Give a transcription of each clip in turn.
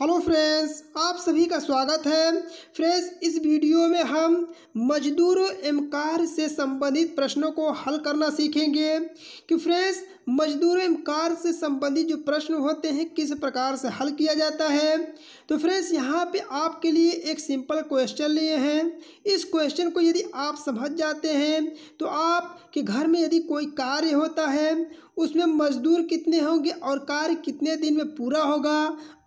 hello friends आप सभी का स्वागत है फ्रेंड्स इस वीडियो में हम मजदूर एमकार से संबंधित प्रश्नों को हल करना सीखेंगे कि फ्रेंड्स मजदूर एमकार से संबंधित जो प्रश्न होते हैं किस प्रकार से हल किया जाता है तो फ्रेंड्स यहाँ पे आपके लिए एक सिंपल क्वेश्चन लिए हैं इस क्वेश्चन को यदि आप समझ जाते हैं तो आपके घर में यदि कोई कार्य होता है उसमें मजदूर कितने होंगे और कार्य कितने दिन में पूरा होगा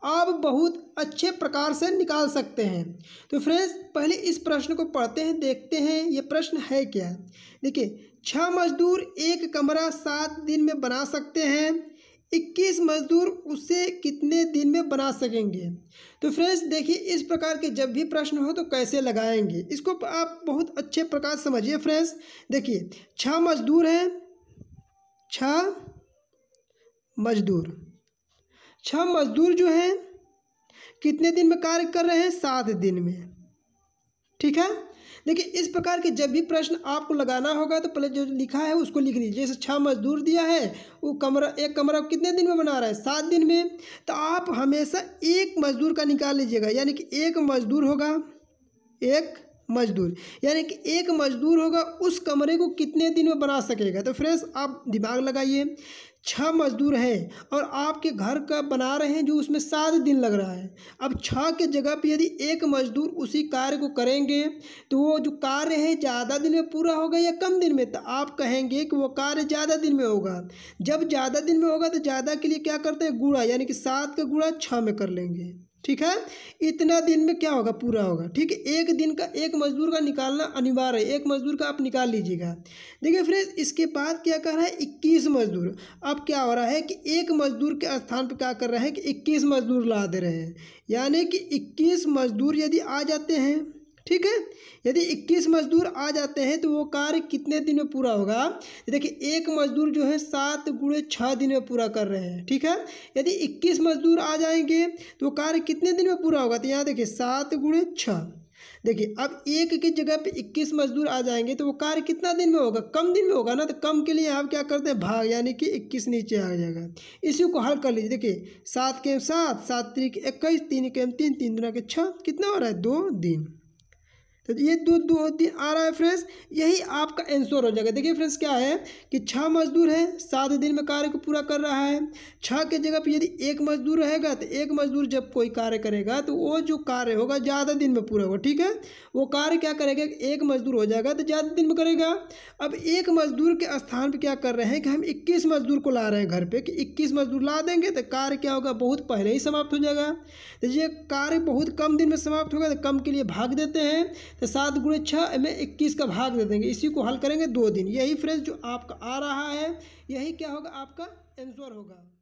आप बहुत अच्छे प्रकार से निकाल सकते हैं तो फ्रेंड्स पहले इस प्रश्न को पढ़ते हैं देखते हैं ये प्रश्न है क्या देखिए छः मजदूर एक कमरा सात दिन में बना सकते हैं इक्कीस मजदूर उसे कितने दिन में बना सकेंगे तो फ्रेंड्स देखिए इस प्रकार के जब भी प्रश्न हो तो कैसे लगाएंगे इसको आप बहुत अच्छे प्रकार समझिए फ्रेंड्स देखिए छः मजदूर हैं छः मजदूर छह मजदूर जो हैं कितने दिन में कार्य कर रहे हैं सात दिन में ठीक है देखिए इस प्रकार के जब भी प्रश्न आपको लगाना होगा तो पहले जो लिखा है उसको लिख लीजिए जैसे छः मजदूर दिया है वो कमरा एक कमरा कितने दिन में बना रहा है सात दिन में तो आप हमेशा एक मजदूर का निकाल लीजिएगा यानी कि एक मजदूर होगा एक मजदूर यानी कि एक मजदूर होगा उस कमरे को कितने दिन में बना सकेगा तो फ्रेंड्स आप दिमाग लगाइए छः मजदूर हैं और आपके घर का बना रहे हैं जो उसमें सात दिन लग रहा है अब छः के जगह पर यदि एक मजदूर उसी कार्य को करेंगे तो वो जो कार्य है ज़्यादा दिन में पूरा होगा या कम दिन में तो आप कहेंगे कि वो कार्य ज़्यादा दिन में होगा जब ज़्यादा दिन में होगा तो ज़्यादा के लिए क्या करते हैं गुड़ा यानी कि सात का गुड़ा छः में कर लेंगे ठीक है इतना दिन में क्या होगा पूरा होगा ठीक है एक दिन का एक मजदूर का निकालना अनिवार्य है एक मजदूर का आप निकाल लीजिएगा देखिए फ्रेंड्स इसके बाद क्या कर रहा है इक्कीस मजदूर अब क्या हो रहा है कि एक मजदूर के स्थान पर क्या कर रहे हैं कि इक्कीस मजदूर ला दे रहे हैं यानी कि इक्कीस मजदूर यदि आ जाते हैं ठीक है यदि 21 मजदूर आ जाते हैं तो वो कार्य कितने दिन में पूरा होगा देखिए एक मजदूर जो है सात गुड़े छः दिन में पूरा कर रहे हैं ठीक है यदि 21 मजदूर आ जाएंगे तो वो कार्य कितने दिन में पूरा होगा तो यहाँ देखिए सात गुड़े छः देखिए अब एक की जगह पे 21 मजदूर आ जाएंगे तो वो कार्य कितना दिन में होगा कम दिन में होगा ना तो कम के लिए आप क्या करते हैं भाग यानी कि 21 नीचे आ जाएगा इसी को हल कर लीजिए देखिए सात के सात सात तीन इक्कीस तीन के तीन तीन दिन के छः कितना हो रहा है दो दिन तो ये दूध दूध होती आ रहा है फ्रेंड्स यही आपका आंसर हो जाएगा देखिए फ्रेंड्स क्या है कि छः मजदूर है सात दिन में कार्य को पूरा कर रहा है छः के जगह पर यदि एक मजदूर रहेगा तो एक मजदूर जब कोई कार्य करेगा तो वो जो कार्य होगा ज़्यादा दिन में पूरा होगा ठीक है वो कार्य क्या करेगा एक मजदूर हो जाएगा तो ज़्यादा दिन में करेगा अब एक मजदूर के स्थान पर क्या कर रहे हैं कि हम इक्कीस मजदूर को ला रहे हैं घर पर कि इक्कीस मजदूर ला देंगे तो कार्य क्या होगा बहुत पहले ही समाप्त हो जाएगा तो ये कार्य बहुत कम दिन में समाप्त होगा तो कम के लिए भाग देते हैं तो सात गुणे छः में इक्कीस का भाग दे देंगे इसी को हल करेंगे दो दिन यही फ्रेंड्स जो आपका आ रहा है यही क्या होगा आपका आंसर होगा